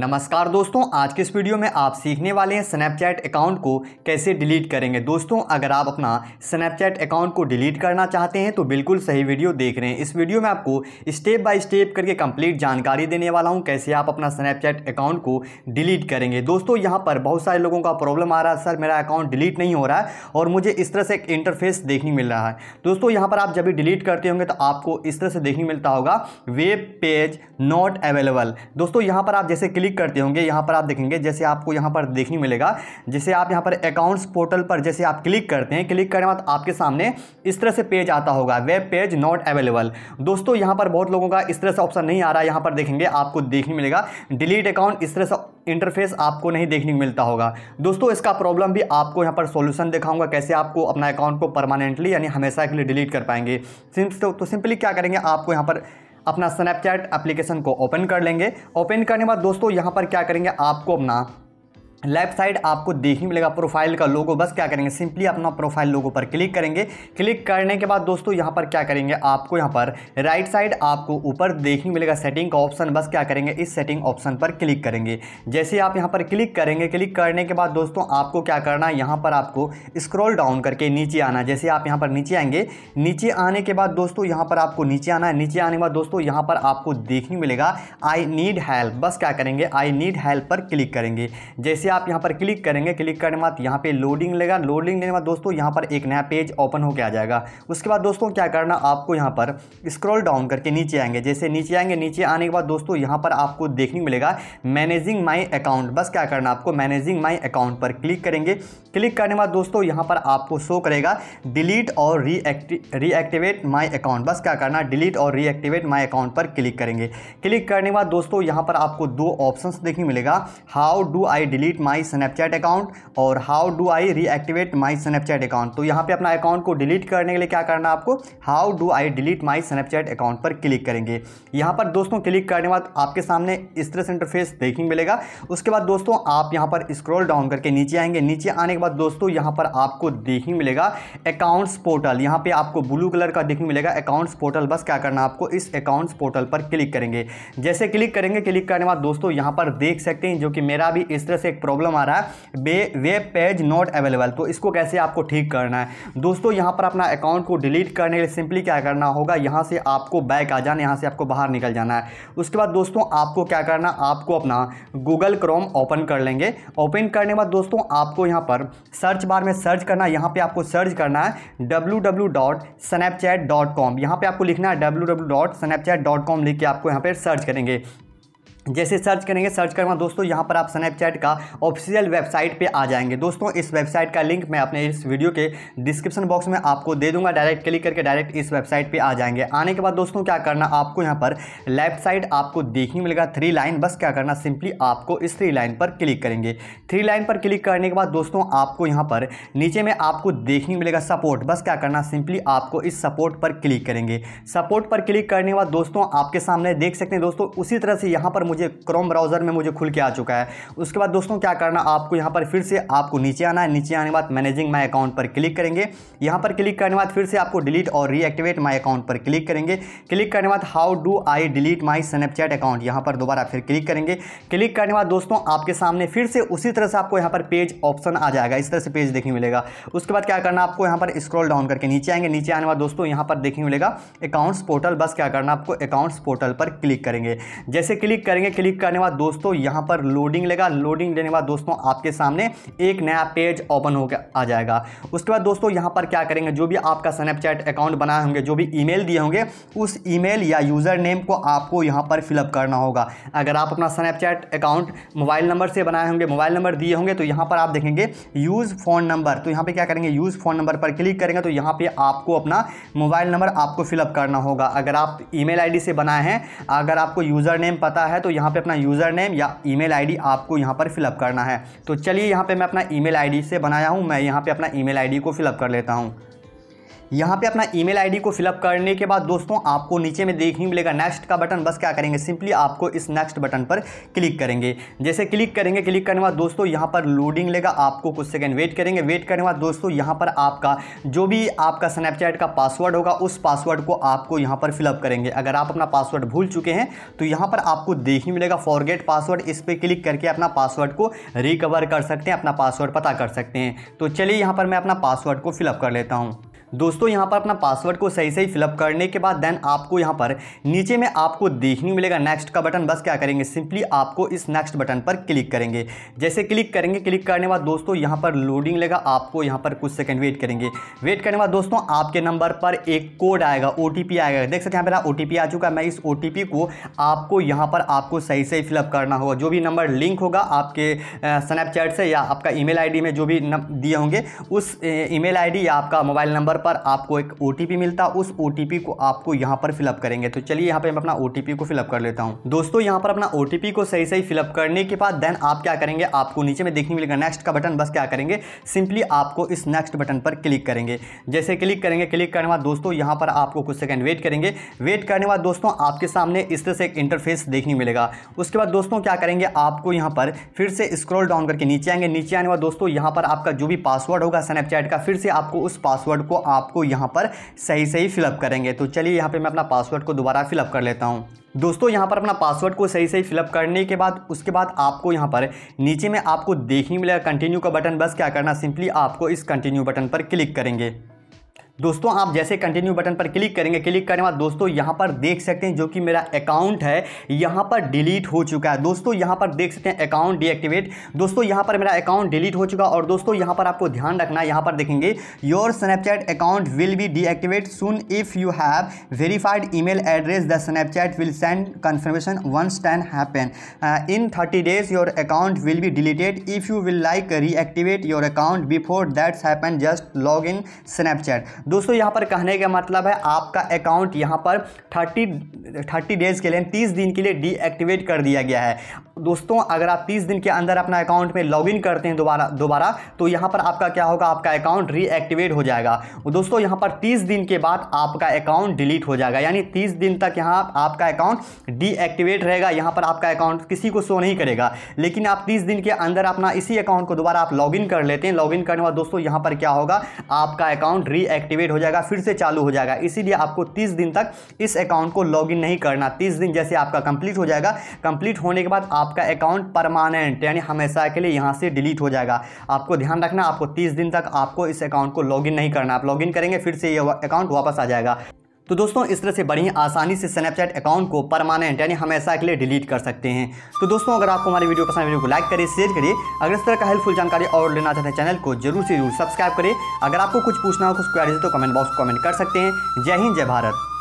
नमस्कार दोस्तों आज के इस वीडियो में आप सीखने वाले हैं स्नैपचैट अकाउंट को कैसे डिलीट करेंगे दोस्तों अगर आप अपना स्नैपचैट अकाउंट को डिलीट करना चाहते हैं तो बिल्कुल सही वीडियो देख रहे हैं इस वीडियो में आपको स्टेप बाय स्टेप करके कंप्लीट जानकारी देने वाला हूं कैसे आप अपना स्नैपचैट अकाउंट को डिलीट करेंगे दोस्तों यहाँ पर बहुत सारे लोगों का प्रॉब्लम आ रहा है सर मेरा अकाउंट डिलीट नहीं हो रहा है और मुझे इस तरह से एक इंटरफेस देखने मिल रहा है दोस्तों यहाँ पर आप जब भी डिलीट करते होंगे तो आपको इस तरह से देखने मिलता होगा वेब पेज नॉट अवेलेबल दोस्तों यहाँ पर आप जैसे क्लिक क्लिक करते होंगे यहाँ पर आप देखेंगे जैसे आपको यहाँ पर देखने मिलेगा जैसे आप यहाँ पर अकाउंट्स पोर्टल पर जैसे आप क्लिक करते हैं क्लिक करने के बाद आपके सामने इस तरह से पेज आता होगा वेब पेज नॉट अवेलेबल दोस्तों यहाँ पर बहुत लोगों का इस तरह से ऑप्शन नहीं आ रहा है यहाँ पर देखेंगे आपको देखने मिलेगा डिलीट अकाउंट इस तरह से इंटरफेस आपको नहीं देखने को मिलता होगा दोस्तों इसका प्रॉब्लम भी आपको यहाँ पर सॉल्यूशन दिखाऊंगा कैसे आपको अपना अकाउंट को परमानेंटली यानी हमेशा के लिए डिलीट कर पाएंगे सिंप तो, तो सिंपली क्या करेंगे आपको यहाँ पर अपना स्नैपचैट एप्लीकेशन को ओपन कर लेंगे ओपन करने के बाद दोस्तों यहाँ पर क्या करेंगे आपको अपना लेफ्ट साइड आपको देखने मिलेगा प्रोफाइल का लोगो बस क्या करेंगे सिंपली अपना प्रोफाइल लोगो पर क्लिक करेंगे क्लिक करने के बाद दोस्तों यहाँ पर क्या करेंगे आपको यहाँ पर राइट साइड आपको ऊपर देखने मिलेगा सेटिंग का ऑप्शन बस क्या करेंगे इस सेटिंग ऑप्शन पर क्लिक करेंगे जैसे आप यहाँ पर क्लिक करेंगे क्लिक करने के बाद दोस्तों आपको क्या करना है यहाँ पर आपको स्क्रॉल डाउन करके नीचे आना जैसे आप यहाँ पर नीचे आएंगे नीचे आने के बाद दोस्तों यहाँ पर आपको नीचे आना है नीचे आने के बाद दोस्तों यहाँ पर आपको देखने मिलेगा आई नीड हेल्प बस क्या करेंगे आई नीड हेल्प पर क्लिक करेंगे जैसे जैसे आप यहाँ पर क्लिक करेंगे क्लिक करने के बाद यहाँ पे लोडिंग लेगा लोडिंग लेने के बाद दोस्तों यहाँ पर एक नया पेज ओपन होकर आ जाएगा उसके बाद दोस्तों क्या करना आपको यहाँ पर स्क्रॉल डाउन करके नीचे आएंगे जैसे नीचे आएंगे नीचे आने के बाद दोस्तों यहाँ पर आपको देखने मिलेगा मैनेजिंग माई अकाउंट बस क्या करना आपको मैनेजिंग माई अकाउंट पर क्लिक करेंगे क्लिक करने के बाद दोस्तों यहाँ पर आपको शो करेगा डिलीट और रीएक्टिवेट माई अकाउंट बस क्या करना डिलीट और रीएक्टिवेट माई अकाउंट पर क्लिक करेंगे क्लिक करने के बाद दोस्तों यहाँ पर आपको दो ऑप्शन देखने मिलेगा how do I delete delete my Snapchat account और how do I reactivate my Snapchat account तो यहाँ पे अपना अकाउंट को डिलीट करने के लिए क्या करना आपको how do I delete my Snapchat account पर क्लिक करेंगे यहाँ पर दोस्तों क्लिक करने के बाद आपके सामने इस तरह से इंटरफेस देखने मिलेगा उसके बाद दोस्तों आप यहाँ पर स्क्रॉल डाउन करके नीचे आएंगे नीचे आने के बाद दोस्तों यहाँ पर आपको देखने मिलेगा अकाउंट्स पोर्टल यहाँ पर आपको ब्लू कलर का देखने मिलेगा अकाउंट्स पोर्टल बस क्या करना आपको इस अकाउंट्स पोर्टल पर क्लिक करेंगे जैसे क्लिक करेंगे क्लिक करने के बाद दोस्तों यहाँ पर देख सकते हैं जो कि मेरा भी इस तरह से एक प्रॉब्लम आ रहा है वेब पेज नॉट अवेलेबल तो इसको कैसे आपको ठीक करना है दोस्तों यहाँ पर अपना अकाउंट को डिलीट करने के लिए सिंपली क्या करना होगा यहाँ से आपको बैक आ जाना यहाँ से आपको बाहर निकल जाना है उसके बाद दोस्तों आपको क्या करना आपको अपना गूगल क्रोम ओपन कर लेंगे ओपन करने के बाद दोस्तों आपको यहाँ पर सर्च बार में सर्च करना यहाँ पर आपको सर्च करना है W W dot Snapchat dot com यहाँ पर आपको लिखना है W W dot Snapchat dot com लिख के आपको यहाँ पर सर्च करेंगे जैसे सर्च करेंगे सर्च करना दोस्तों यहाँ पर आप स्नैपचैट का ऑफिशियल वेबसाइट पे आ जाएंगे दोस्तों इस वेबसाइट का लिंक मैं अपने इस वीडियो के डिस्क्रिप्शन बॉक्स में आपको दे दूंगा डायरेक्ट क्लिक करके डायरेक्ट इस वेबसाइट पे आ जाएंगे आने के बाद दोस्तों क्या करना आपको यहाँ पर लेफ्ट साइड आपको देखने मिलेगा थ्री लाइन बस क्या करना सिंपली आपको इस थ्री लाइन पर क्लिक करेंगे थ्री लाइन पर क्लिक करने के बाद दोस्तों आपको यहाँ पर नीचे में आपको देखने मिलेगा सपोर्ट बस क्या करना सिंपली आपको इस सपोर्ट पर क्लिक करेंगे सपोर्ट पर क्लिक करने के बाद दोस्तों आपके सामने देख सकते हैं दोस्तों उसी तरह से यहाँ पर मुझे मुझे क्रोम ब्राउज़र में मुझे खुल के आ चुका है उसके बाद दोस्तों क्या करना आपको यहाँ पर फिर से आपको नीचे आना है नीचे आने के बाद मैनेजिंग माई अकाउंट पर क्लिक करेंगे यहाँ पर क्लिक करने के बाद फिर से आपको डिलीट और रीएक्टिवेट माई अकाउंट पर क्लिक करेंगे क्लिक करने के बाद how do I delete my Snapchat account यहाँ पर दोबारा फिर क्लिक करेंगे क्लिक करने के बाद दोस्तों आपके सामने फिर से उसी तरह से आपको यहाँ पर पेज ऑप्शन आ जाएगा इस तरह से पेज देखने मिलेगा उसके बाद क्या करना आपको यहाँ पर स्क्रॉल डाउन करके नीचे आएंगे नीचे आने के बाद दोस्तों यहाँ पर देखने मिलेगा अकाउंट्स पोर्टल बस क्या करना आपको अकाउंट्स पोर्टल पर क्लिक करेंगे जैसे क्लिक करें करेंगे क्लिक करने बाद दोस्तों यहाँ पर लोडिंग लेगा लोडिंग लेने बाद दोस्तों आपके सामने एक नया पेज ओपन होकर आ जाएगा उसके बाद दोस्तों यहाँ पर क्या करेंगे जो भी आपका स्नैपचैट अकाउंट बनाए होंगे जो भी ईमेल दिए होंगे उस ईमेल या यूज़र नेम को आपको यहाँ पर फिलअप करना होगा अगर आप अपना स्नैपचैट अकाउंट मोबाइल नंबर से बनाए होंगे मोबाइल नंबर दिए होंगे तो यहाँ पर आप देखेंगे यूज़ फ़ोन नंबर तो यहाँ पर क्या करेंगे यूज़ फ़ोन नंबर पर क्लिक करेंगे तो यहाँ पर आपको अपना मोबाइल नंबर आपको फिलअप करना होगा अगर आप ईमेल आईडी से बनाए हैं अगर आपको यूज़र नेम पता है तो तो यहाँ पे अपना यूज़र नेम या ईमेल आईडी आपको यहाँ पर फिलअप करना है तो चलिए यहाँ पे मैं अपना ईमेल आईडी से बनाया हूँ मैं यहाँ पे अपना ईमेल आईडी को फिलअप कर लेता हूँ यहाँ पे अपना ईमेल आईडी को फिलअप करने के बाद दोस्तों आपको नीचे में देखने मिलेगा नेक्स्ट का बटन बस क्या करेंगे सिंपली आपको इस नेक्स्ट बटन पर क्लिक करेंगे जैसे क्लिक करेंगे क्लिक करने के बाद दोस्तों यहाँ पर लोडिंग लेगा आपको कुछ सेकंड वेट करेंगे वेट करने के बाद दोस्तों यहाँ पर आपका जो भी आपका स्नैपचैट का पासवर्ड होगा उस पासवर्ड को आपको यहाँ पर फिलअप करेंगे अगर आप अपना पासवर्ड भूल चुके हैं तो यहाँ पर आपको देखने मिलेगा फॉरगेट पासवर्ड इस पर क्लिक करके अपना पासवर्ड को रिकवर कर सकते हैं अपना पासवर्ड पता कर सकते हैं तो चलिए यहाँ पर मैं अपना पासवर्ड को फिलअप कर लेता हूँ दोस्तों यहाँ पर अपना पासवर्ड को सही सही फिलअप करने के बाद देन आपको यहाँ पर नीचे में आपको देखने मिलेगा नेक्स्ट का बटन बस क्या करेंगे सिंपली आपको इस नेक्स्ट बटन पर क्लिक करेंगे जैसे क्लिक करेंगे क्लिक करने बाद दोस्तों यहाँ पर लोडिंग लेगा आपको यहाँ पर कुछ सेकंड वेट करेंगे वेट करने बाद दोस्तों आपके नंबर पर एक कोड आएगा ओ आएगा देख सकते हैं मेरा ओ आ चुका है मैं इस ओ को आपको यहाँ पर आपको सही सही फिलअप करना होगा जो भी नंबर लिंक होगा आपके स्नैपचैट से या आपका ई मेल में जो भी दिए होंगे उस ई मेल या आपका मोबाइल नंबर नंबर पर आपको एक ओ मिलता उस ओ को आपको यहाँ पर फिलअप करेंगे तो चलिए यहाँ पर मैं अपना ओ को फिलअप कर लेता हूँ दोस्तों यहाँ पर अपना ओ को सही सही फिलअप करने के बाद देन आप क्या करेंगे आपको नीचे में देखने मिलेगा नेक्स्ट का बटन बस क्या करेंगे सिंपली आपको इस नेक्स्ट बटन पर क्लिक करेंगे जैसे क्लिक करेंगे क्लिक करने बाद दोस्तों यहाँ पर आपको कुछ सेकंड वेट करेंगे वेट करने बाद दोस्तों आपके सामने इस तरह से एक इंटरफेस देखने मिलेगा उसके बाद दोस्तों क्या करेंगे आपको यहाँ पर फिर से स्क्रॉल डाउन करके नीचे आएंगे नीचे आने बाद दोस्तों यहाँ पर आपका जो भी पासवर्ड होगा स्नैपचैट का फिर से आपको उस पासवर्ड को आपको यहाँ पर सही सही फिलअप करेंगे तो चलिए यहाँ पर मैं अपना पासवर्ड को दोबारा फिलअप कर लेता हूँ दोस्तों यहाँ पर अपना पासवर्ड को सही सही फिलअप करने के बाद उसके बाद आपको यहाँ पर नीचे में आपको देखने मिलेगा कंटिन्यू का बटन बस क्या करना सिंपली आपको इस कंटिन्यू बटन पर क्लिक करेंगे दोस्तों आप जैसे कंटिन्यू बटन पर क्लिक करेंगे क्लिक करने के बाद दोस्तों यहाँ पर देख सकते हैं जो कि मेरा अकाउंट है यहाँ पर डिलीट हो चुका है दोस्तों यहाँ पर देख सकते हैं अकाउंट डीएक्टिवेट दोस्तों यहाँ पर मेरा अकाउंट डिलीट हो चुका और दोस्तों यहाँ पर आपको ध्यान रखना है यहाँ पर देखेंगे your Snapchat account will be deactivate soon if you have verified e address the Snapchat will send confirmation once then happen in thirty days your account will be deleted if you will like reactivate your account before that's happen just log in Snapchat दोस्तों यहाँ पर कहने का मतलब है आपका account यहाँ पर थर्टी थर्टी डेज़ के लिए तीस दिन के लिए डीएक्टिवेट कर दिया गया है दोस्तों अगर आप तीस दिन के अंदर अपना अकाउंट में लॉगिन करते हैं दोबारा दोबारा तो यहाँ पर आपका क्या होगा आपका अकाउंट रीएक्टिवेट हो जाएगा दोस्तों यहाँ पर तीस दिन के बाद आपका अकाउंट डिलीट हो जाएगा यानी तीस दिन तक यहाँ आपका अकाउंट डीएक्टिवेट रहेगा यहाँ पर आपका अकाउंट किसी को शो नहीं करेगा लेकिन आप तीस दिन के अंदर अपना इसी अकाउंट को दोबारा आप लॉग कर लेते हैं लॉगिन करने के बाद दोस्तों यहाँ पर क्या होगा आपका अकाउंट रीएक्टिवेट एक्टिवेट हो जाएगा फिर से चालू हो जाएगा इसीलिए आपको तीस दिन तक इस अकाउंट को लॉग नहीं करना तीस दिन जैसे आपका कंप्लीट हो जाएगा कंप्लीट होने के बाद आपका अकाउंट परमानेंट यानी हमेशा के लिए यहाँ से डिलीट हो जाएगा आपको ध्यान रखना आपको तीस दिन तक आपको इस अकाउंट को लॉग नहीं करना आप लॉग करेंगे फिर से ये अकाउंट वापस आ जाएगा तो दोस्तों इस तरह से बड़ी आसानी से स्नैपचैट अकाउंट को परमानेंट यानी हमेशा के लिए डिलीट कर सकते हैं तो दोस्तों अगर आपको हमारी वीडियो पसंद वीडियो को लाइक करें शेयर करिए अगर इस तरह का हेल्पफुल जानकारी और लेना चाहते हैं चैनल को जरूर से जरूर सब्सक्राइब करें अगर आपको कुछ पूछना हो कुछ क्वारी तो कमेंट बॉक्स कमेंट कर सकते हैं जय हिंद जय भारत